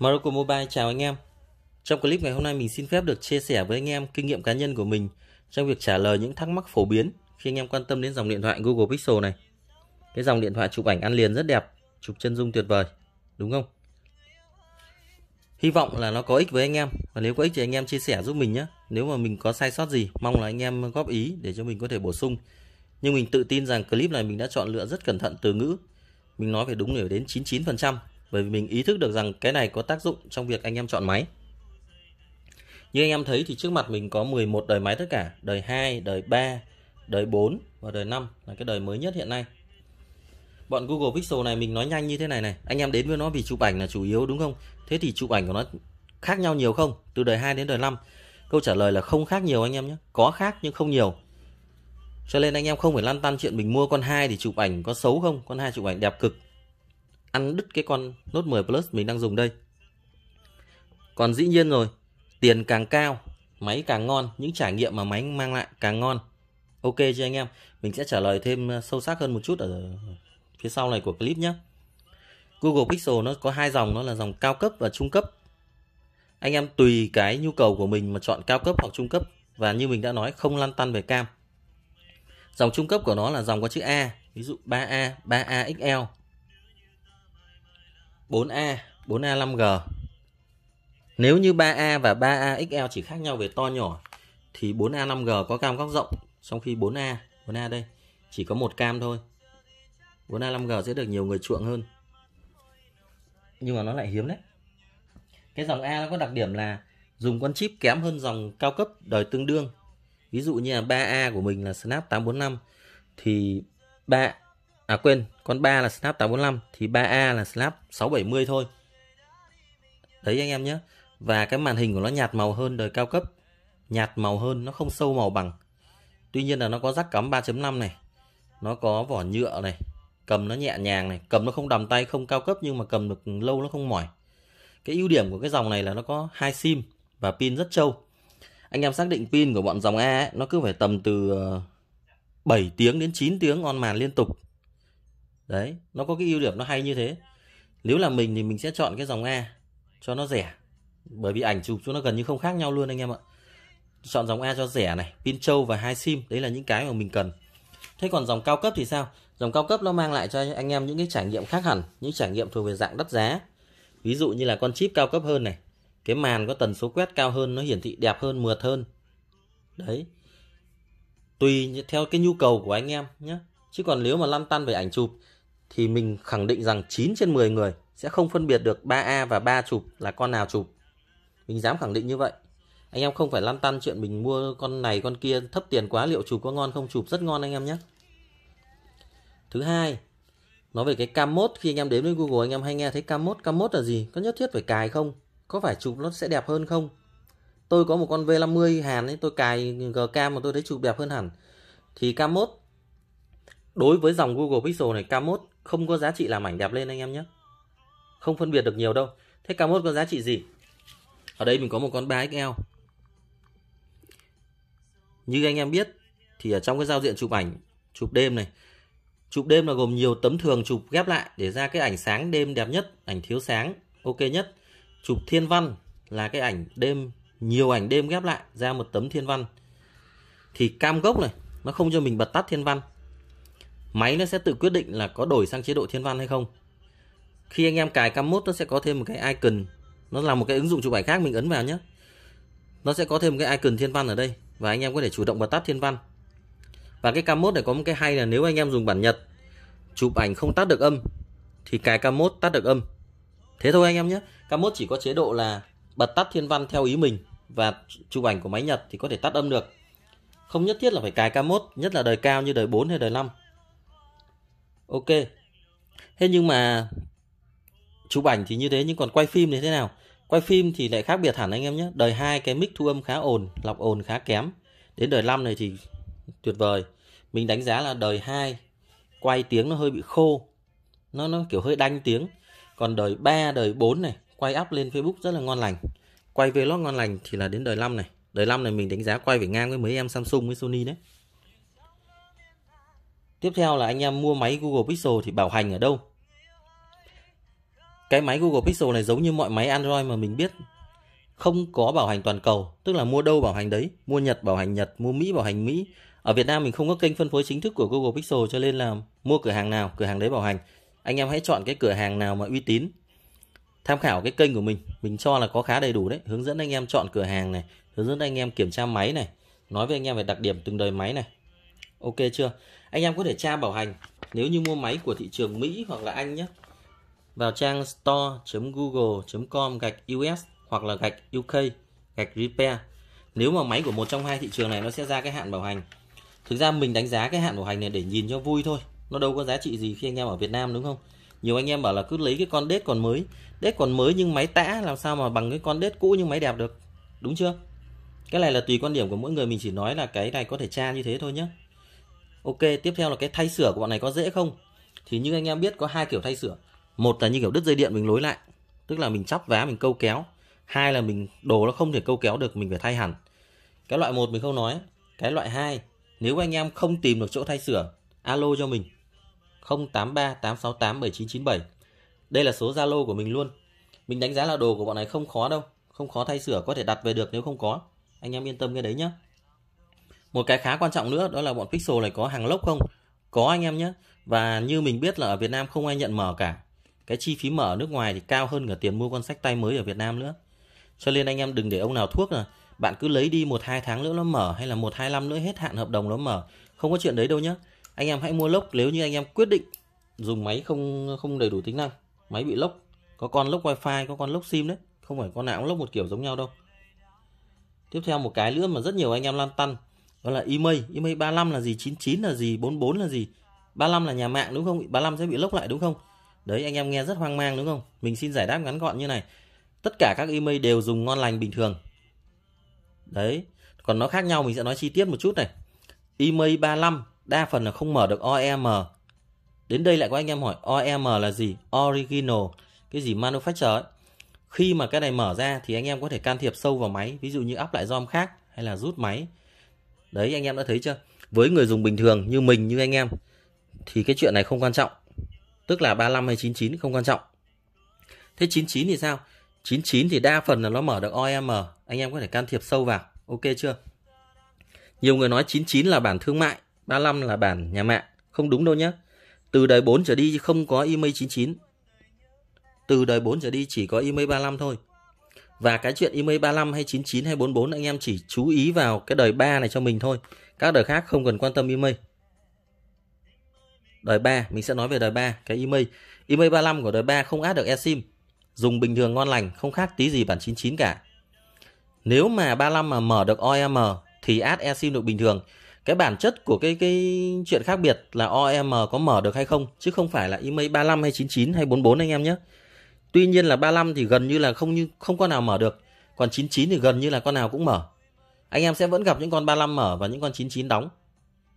Marocco Mobile chào anh em. Trong clip ngày hôm nay mình xin phép được chia sẻ với anh em kinh nghiệm cá nhân của mình trong việc trả lời những thắc mắc phổ biến khi anh em quan tâm đến dòng điện thoại Google Pixel này. Cái dòng điện thoại chụp ảnh ăn liền rất đẹp, chụp chân dung tuyệt vời, đúng không? Hy vọng là nó có ích với anh em và nếu có ích thì anh em chia sẻ giúp mình nhé. Nếu mà mình có sai sót gì, mong là anh em góp ý để cho mình có thể bổ sung. Nhưng mình tự tin rằng clip này mình đã chọn lựa rất cẩn thận từ ngữ. Mình nói phải đúng để đến 99%, bởi vì mình ý thức được rằng cái này có tác dụng trong việc anh em chọn máy. Như anh em thấy thì trước mặt mình có 11 đời máy tất cả, đời 2, đời 3, đời 4 và đời 5 là cái đời mới nhất hiện nay. Bọn Google Pixel này mình nói nhanh như thế này này, anh em đến với nó vì chụp ảnh là chủ yếu đúng không? Thế thì chụp ảnh của nó khác nhau nhiều không? Từ đời 2 đến đời 5. Câu trả lời là không khác nhiều anh em nhé. Có khác nhưng không nhiều. Cho nên anh em không phải lăn tăn chuyện mình mua con hai thì chụp ảnh có xấu không? Con hai chụp ảnh đẹp cực ăn đứt cái con nốt 10 Plus mình đang dùng đây. Còn dĩ nhiên rồi, tiền càng cao, máy càng ngon, những trải nghiệm mà máy mang lại càng ngon. Ok chứ anh em, mình sẽ trả lời thêm ờ, sâu sắc hơn một chút ở phía sau này của clip nhé. Google Pixel nó có hai dòng, nó là dòng cao cấp và trung cấp. Anh em tùy cái nhu cầu của mình mà chọn cao cấp hoặc trung cấp và như mình đã nói không lăn tăn về cam. Dòng trung cấp của nó là dòng có chữ A, ví dụ 3A, 3A XL, 4A, 4A 5G. Nếu như 3A và 3A XL chỉ khác nhau về to nhỏ thì 4A 5G có cam góc rộng, trong khi 4A, 4A đây chỉ có một cam thôi. 4A 5G sẽ được nhiều người chuộng hơn. Nhưng mà nó lại hiếm đấy. Cái dòng A nó có đặc điểm là dùng con chip kém hơn dòng cao cấp đời tương đương. Ví dụ như là 3A của mình là Snap 845 thì 3 À quên, con 3 là snap 845 thì 3A là snap 670 thôi. Đấy anh em nhé. Và cái màn hình của nó nhạt màu hơn đời cao cấp. Nhạt màu hơn, nó không sâu màu bằng. Tuy nhiên là nó có rắc cắm 3.5 này. Nó có vỏ nhựa này. Cầm nó nhẹ nhàng này. Cầm nó không đầm tay, không cao cấp nhưng mà cầm được lâu nó không mỏi. Cái ưu điểm của cái dòng này là nó có hai sim và pin rất trâu. Anh em xác định pin của bọn dòng A ấy, nó cứ phải tầm từ 7 ờ, tiếng đến 9 tiếng on màn liên tục đấy nó có cái ưu điểm nó hay như thế nếu là mình thì mình sẽ chọn cái dòng A cho nó rẻ bởi vì ảnh chụp chúng nó gần như không khác nhau luôn anh em ạ chọn dòng A cho rẻ này pin trâu và hai sim đấy là những cái mà mình cần thế còn dòng cao cấp thì sao dòng cao cấp nó mang lại cho anh em những cái trải nghiệm khác hẳn những trải nghiệm thuộc về dạng đắt giá ví dụ như là con chip cao cấp hơn này cái màn có tần số quét cao hơn nó hiển thị đẹp hơn mượt hơn đấy tùy theo cái nhu cầu của anh em nhé chứ còn nếu mà lăn tăn về ảnh chụp thì mình khẳng định rằng 9 trên 10 người sẽ không phân biệt được 3A và 3 chụp là con nào chụp. Mình dám khẳng định như vậy. Anh em không phải lăn tăn chuyện mình mua con này con kia thấp tiền quá liệu chụp có ngon không chụp rất ngon anh em nhé. Thứ hai, nói về cái cam mốt khi anh em đến với Google anh em hay nghe thấy cam mốt, cam mốt là gì? Có nhất thiết phải cài không? Có phải chụp nó sẽ đẹp hơn không? Tôi có một con V50 Hàn ấy, tôi cài G cam mà tôi thấy chụp đẹp hơn hẳn. Thì cam mốt đối với dòng Google Pixel này K1 không có giá trị làm ảnh đẹp lên anh em nhé không phân biệt được nhiều đâu thế K1 có giá trị gì ở đây mình có một con 3XL như anh em biết thì ở trong cái giao diện chụp ảnh chụp đêm này chụp đêm là gồm nhiều tấm thường chụp ghép lại để ra cái ảnh sáng đêm đẹp nhất ảnh thiếu sáng ok nhất chụp thiên văn là cái ảnh đêm nhiều ảnh đêm ghép lại ra một tấm thiên văn thì cam gốc này nó không cho mình bật tắt thiên văn máy nó sẽ tự quyết định là có đổi sang chế độ thiên văn hay không khi anh em cài cam mốt nó sẽ có thêm một cái icon nó là một cái ứng dụng chụp ảnh khác mình ấn vào nhé nó sẽ có thêm cái icon thiên văn ở đây và anh em có thể chủ động bật tắt thiên văn và cái cam mốt này có một cái hay là nếu anh em dùng bản nhật chụp ảnh không tắt được âm thì cài cam mốt tắt được âm thế thôi anh em nhé cam mốt chỉ có chế độ là bật tắt thiên văn theo ý mình và chụp ảnh của máy nhật thì có thể tắt âm được không nhất thiết là phải cài cam mốt nhất là đời cao như đời 4 hay đời 5 ok thế nhưng mà chụp ảnh thì như thế nhưng còn quay phim thì thế nào quay phim thì lại khác biệt hẳn anh em nhé đời hai cái mic thu âm khá ồn lọc ồn khá kém đến đời 5 này thì tuyệt vời mình đánh giá là đời 2 quay tiếng nó hơi bị khô nó nó kiểu hơi đanh tiếng còn đời 3 đời 4 này quay up lên Facebook rất là ngon lành quay vlog ngon lành thì là đến đời 5 này đời 5 này mình đánh giá quay phải ngang với mấy em Samsung với Sony đấy Tiếp theo là anh em mua máy Google Pixel thì bảo hành ở đâu? Cái máy Google Pixel này giống như mọi máy Android mà mình biết không có bảo hành toàn cầu, tức là mua đâu bảo hành đấy, mua Nhật bảo hành Nhật, mua Mỹ bảo hành Mỹ. Ở Việt Nam mình không có kênh phân phối chính thức của Google Pixel cho nên là mua cửa hàng nào, cửa hàng đấy bảo hành. Anh em hãy chọn cái cửa hàng nào mà uy tín. Tham khảo cái kênh của mình, mình cho là có khá đầy đủ đấy, hướng dẫn anh em chọn cửa hàng này, hướng dẫn anh em kiểm tra máy này, nói với anh em về đặc điểm từng đời máy này, ok chưa anh em có thể tra bảo hành nếu như mua máy của thị trường Mỹ hoặc là Anh nhé vào trang store.google.com gạch US hoặc là gạch UK gạch repair nếu mà máy của một trong hai thị trường này nó sẽ ra cái hạn bảo hành thực ra mình đánh giá cái hạn bảo hành này để nhìn cho vui thôi nó đâu có giá trị gì khi anh em ở Việt Nam đúng không nhiều anh em bảo là cứ lấy cái con đết còn mới đết còn mới nhưng máy tã làm sao mà bằng cái con đết cũ nhưng máy đẹp được đúng chưa cái này là tùy quan điểm của mỗi người mình chỉ nói là cái này có thể tra như thế thôi nhé Ok, tiếp theo là cái thay sửa của bọn này có dễ không? Thì như anh em biết có hai kiểu thay sửa. Một là như kiểu đứt dây điện mình nối lại, tức là mình chắp vá mình câu kéo. Hai là mình đồ nó không thể câu kéo được, mình phải thay hẳn. Cái loại một mình không nói, cái loại hai nếu anh em không tìm được chỗ thay sửa, alo cho mình 083 868 7997. Đây là số Zalo của mình luôn. Mình đánh giá là đồ của bọn này không khó đâu, không khó thay sửa có thể đặt về được nếu không có. Anh em yên tâm cái đấy nhé một cái khá quan trọng nữa đó là bọn pixel này có hàng lốc không có anh em nhé và như mình biết là ở Việt Nam không ai nhận mở cả cái chi phí mở ở nước ngoài thì cao hơn cả tiền mua con sách tay mới ở Việt Nam nữa cho nên anh em đừng để ông nào thuốc là bạn cứ lấy đi một hai tháng nữa nó mở hay là một hai năm nữa hết hạn hợp đồng nó mở không có chuyện đấy đâu nhé anh em hãy mua lốc nếu như anh em quyết định dùng máy không không đầy đủ tính năng máy bị lốc có con lốc wifi có con lốc sim đấy không phải con nào cũng lốc một kiểu giống nhau đâu tiếp theo một cái nữa mà rất nhiều anh em lan tăn đó là email email 35 là gì 99 là gì 44 là gì 35 là nhà mạng đúng không 35 sẽ bị lốc lại đúng không đấy anh em nghe rất hoang mang đúng không mình xin giải đáp ngắn gọn như này tất cả các email đều dùng ngon lành bình thường đấy còn nó khác nhau mình sẽ nói chi tiết một chút này email 35 đa phần là không mở được OEM đến đây lại có anh em hỏi OEM là gì original cái gì manufacturer ấy. khi mà cái này mở ra thì anh em có thể can thiệp sâu vào máy ví dụ như áp lại dom khác hay là rút máy đấy anh em đã thấy chưa với người dùng bình thường như mình như anh em thì cái chuyện này không quan trọng tức là 35 hay 99 không quan trọng thế 99 thì sao 99 thì đa phần là nó mở được OEM anh em có thể can thiệp sâu vào ok chưa nhiều người nói 99 là bản thương mại 35 là bản nhà mạng không đúng đâu nhé từ đời 4 trở đi không có email 99 từ đời 4 trở đi chỉ có email 35 thôi và cái chuyện email 35 hay 99 hay 44 anh em chỉ chú ý vào cái đời 3 này cho mình thôi các đời khác không cần quan tâm email đời 3 mình sẽ nói về đời 3 cái email email 35 của đời 3 không át được eSIM dùng bình thường ngon lành không khác tí gì bản 99 cả nếu mà 35 mà mở được OEM thì át eSIM được bình thường cái bản chất của cái cái chuyện khác biệt là OEM có mở được hay không chứ không phải là email 35 hay 99 hay 44 anh em nhé Tuy nhiên là 35 thì gần như là không như không con nào mở được, còn 99 thì gần như là con nào cũng mở. Anh em sẽ vẫn gặp những con 35 mở và những con 99 đóng.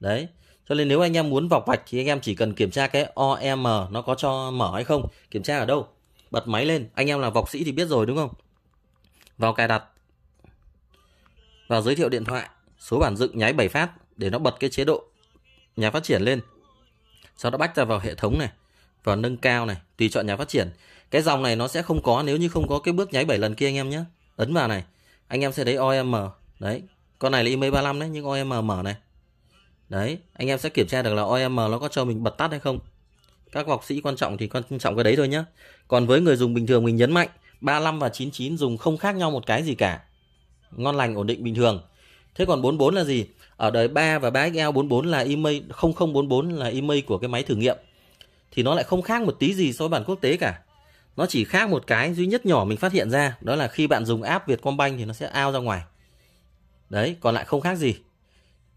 Đấy, cho nên nếu anh em muốn vọc vạch thì anh em chỉ cần kiểm tra cái OM e nó có cho mở hay không, kiểm tra ở đâu. Bật máy lên, anh em là vọc sĩ thì biết rồi đúng không? Vào cài đặt. Vào giới thiệu điện thoại, số bản dựng nháy 7 phát để nó bật cái chế độ nhà phát triển lên. Sau đó bách ra vào hệ thống này, vào nâng cao này, tùy chọn nhà phát triển. Cái dòng này nó sẽ không có nếu như không có cái bước nháy 7 lần kia anh em nhé. Ấn vào này. Anh em sẽ thấy OM. Đấy. Con này là IMEI 35 đấy nhưng OM mở này. Đấy, anh em sẽ kiểm tra được là OM nó có cho mình bật tắt hay không. Các học sĩ quan trọng thì quan trọng cái đấy thôi nhé. Còn với người dùng bình thường mình nhấn mạnh 35 và 99 dùng không khác nhau một cái gì cả. Ngon lành ổn định bình thường. Thế còn 44 là gì? Ở đời 3 và 3XL 44 là email 0044 là email của cái máy thử nghiệm. Thì nó lại không khác một tí gì so với bản quốc tế cả nó chỉ khác một cái duy nhất nhỏ mình phát hiện ra đó là khi bạn dùng app Vietcombank thì nó sẽ ao ra ngoài đấy còn lại không khác gì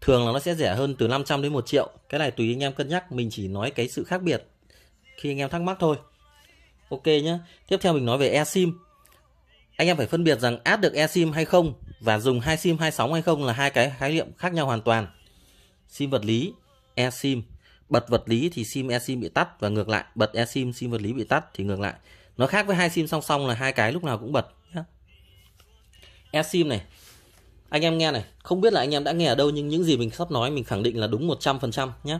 thường là nó sẽ rẻ hơn từ 500 đến 1 triệu cái này tùy anh em cân nhắc mình chỉ nói cái sự khác biệt khi anh em thắc mắc thôi ok nhé tiếp theo mình nói về sim anh em phải phân biệt rằng áp được sim hay không và dùng hai SIM hai sóng hay không là hai cái khái niệm khác nhau hoàn toàn SIM vật lý sim bật vật lý thì SIM sim bị tắt và ngược lại bật sim SIM vật lý bị tắt thì ngược lại nó khác với hai sim song song là hai cái lúc nào cũng bật nhé, e sim này anh em nghe này không biết là anh em đã nghe ở đâu nhưng những gì mình sắp nói mình khẳng định là đúng 100% nhé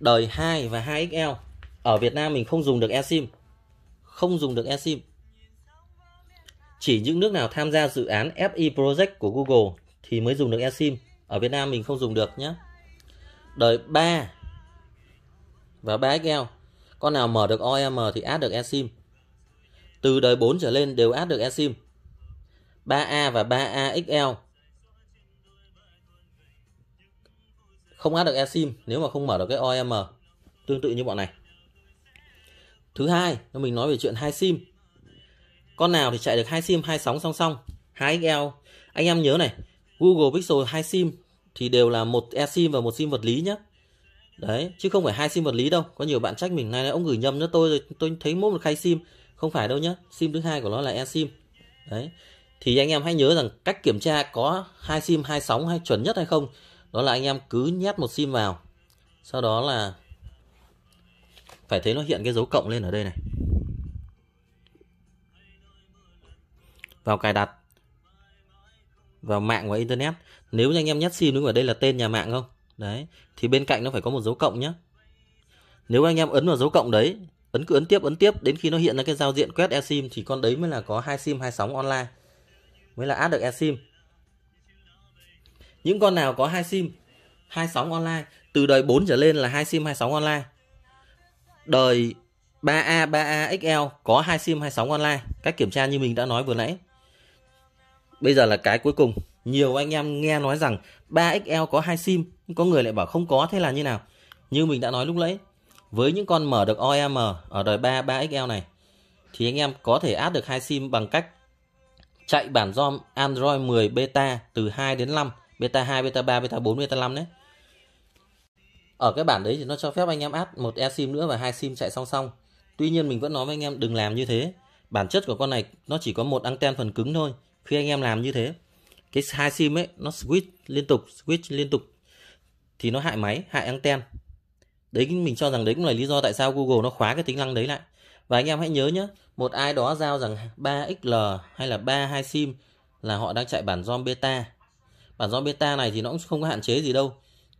đời 2 và 2XL ở Việt Nam mình không dùng được eSIM không dùng được eSIM chỉ những nước nào tham gia dự án fi Project của Google thì mới dùng được eSIM ở Việt Nam mình không dùng được nhé đời 3 và 3XL con nào mở được OM thì át được eSIM từ đời 4 trở lên đều áp được eSIM. 3A và 3A XL không áp được eSIM nếu mà không mở được cái OEM tương tự như bọn này. Thứ hai, mình nói về chuyện hai sim. Con nào thì chạy được hai sim, hai sóng song song, hai XL. Anh em nhớ này, Google Pixel hai sim thì đều là một eSIM và một sim vật lý nhé. Đấy, chứ không phải hai sim vật lý đâu. Có nhiều bạn trách mình này, ông gửi nhầm cho tôi rồi, tôi thấy mỗi một khai sim không phải đâu nhé sim thứ hai của nó là e sim đấy thì anh em hãy nhớ rằng cách kiểm tra có hai sim hai sóng hay chuẩn nhất hay không đó là anh em cứ nhét một sim vào sau đó là phải thấy nó hiện cái dấu cộng lên ở đây này vào cài đặt vào mạng và internet nếu như anh em nhét sim đúng ở đây là tên nhà mạng không đấy thì bên cạnh nó phải có một dấu cộng nhé nếu anh em ấn vào dấu cộng đấy Ấn cứ ấn tiếp ấn tiếp đến khi nó hiện ra cái giao diện quét eSIM thì con đấy mới là có hai SIM hai sóng online. Mới là add được eSIM. Những con nào có hai SIM, hai sóng online từ đời 4 trở lên là hai SIM hai sóng online. Đời 3A 3A XL có hai SIM hai sóng online, cách kiểm tra như mình đã nói vừa nãy. Bây giờ là cái cuối cùng, nhiều anh em nghe nói rằng 3XL có hai SIM, có người lại bảo không có thế là như nào? Như mình đã nói lúc nãy, với những con mở được OM ở đời 3 3XL này thì anh em có thể áp được hai sim bằng cách chạy bản ROM Android 10 beta từ 2 đến 5, beta 2, beta 3, beta 4, beta 5 đấy. Ở cái bản đấy thì nó cho phép anh em áp một eSIM nữa và hai sim chạy song song. Tuy nhiên mình vẫn nói với anh em đừng làm như thế. Bản chất của con này nó chỉ có một anten phần cứng thôi. Khi anh em làm như thế, cái hai sim ấy nó switch liên tục, switch liên tục thì nó hại máy, hại anten đấy mình cho rằng đấy cũng là lý do tại sao Google nó khóa cái tính năng đấy lại và anh em hãy nhớ nhé một ai đó giao rằng 3xl hay là 32 sim là họ đang chạy bản ROM beta bản ROM beta này thì nó cũng không có hạn chế gì đâu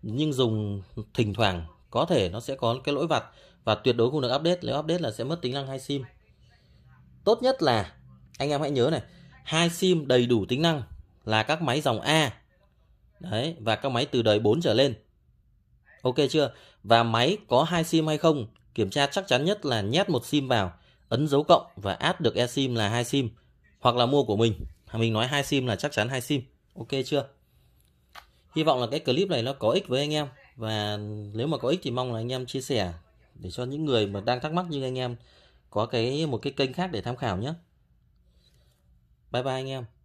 nhưng dùng thỉnh thoảng có thể nó sẽ có cái lỗi vặt và tuyệt đối không được update nếu update là sẽ mất tính năng hai sim tốt nhất là anh em hãy nhớ này hai sim đầy đủ tính năng là các máy dòng A đấy và các máy từ đời 4 trở lên Ok chưa? Và máy có hai SIM hay không? Kiểm tra chắc chắn nhất là nhét một SIM vào, ấn dấu cộng và add được e sim là hai SIM hoặc là mua của mình. À, mình nói hai SIM là chắc chắn hai SIM. Ok chưa? Hy vọng là cái clip này nó có ích với anh em và nếu mà có ích thì mong là anh em chia sẻ để cho những người mà đang thắc mắc như anh em có cái một cái kênh khác để tham khảo nhé. Bye bye anh em.